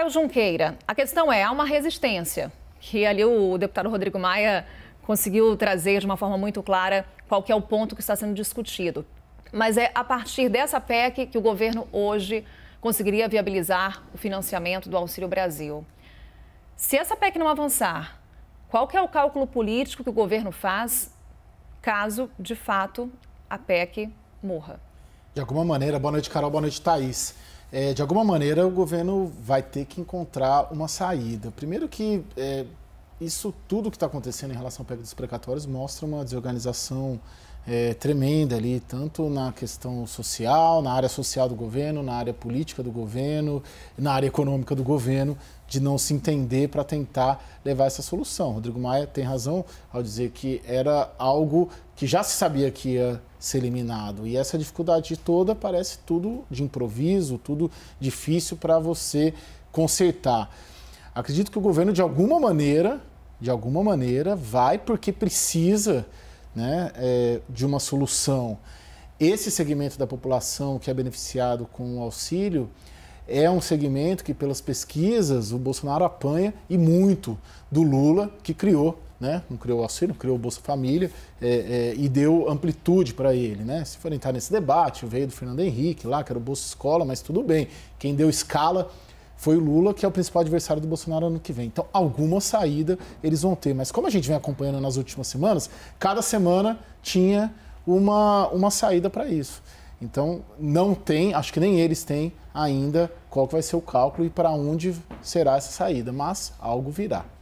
Caio Junqueira, a questão é, há uma resistência, que ali o deputado Rodrigo Maia conseguiu trazer de uma forma muito clara qual é o ponto que está sendo discutido. Mas é a partir dessa PEC que o governo hoje conseguiria viabilizar o financiamento do Auxílio Brasil. Se essa PEC não avançar, qual é o cálculo político que o governo faz caso, de fato, a PEC morra? De alguma maneira, boa noite, Carol, boa noite, Thaís é, de alguma maneira o governo vai ter que encontrar uma saída. Primeiro que é, isso tudo que está acontecendo em relação ao pego dos precatórios mostra uma desorganização é, tremenda ali, tanto na questão social, na área social do governo, na área política do governo, na área econômica do governo, de não se entender para tentar levar essa solução. Rodrigo Maia tem razão ao dizer que era algo que já se sabia que ia ser eliminado. E essa dificuldade toda parece tudo de improviso, tudo difícil para você consertar. Acredito que o governo, de alguma maneira, de alguma maneira, vai porque precisa né, é, de uma solução. Esse segmento da população que é beneficiado com o auxílio é um segmento que, pelas pesquisas, o Bolsonaro apanha e muito do Lula, que criou, né, não criou o auxílio, criou o Bolsa Família é, é, e deu amplitude para ele. Né? Se for entrar nesse debate, veio do Fernando Henrique lá, que era o Bolsa Escola, mas tudo bem. Quem deu escala foi o Lula, que é o principal adversário do Bolsonaro ano que vem. Então, alguma saída eles vão ter. Mas como a gente vem acompanhando nas últimas semanas, cada semana tinha uma, uma saída para isso. Então, não tem, acho que nem eles têm ainda qual vai ser o cálculo e para onde será essa saída, mas algo virá.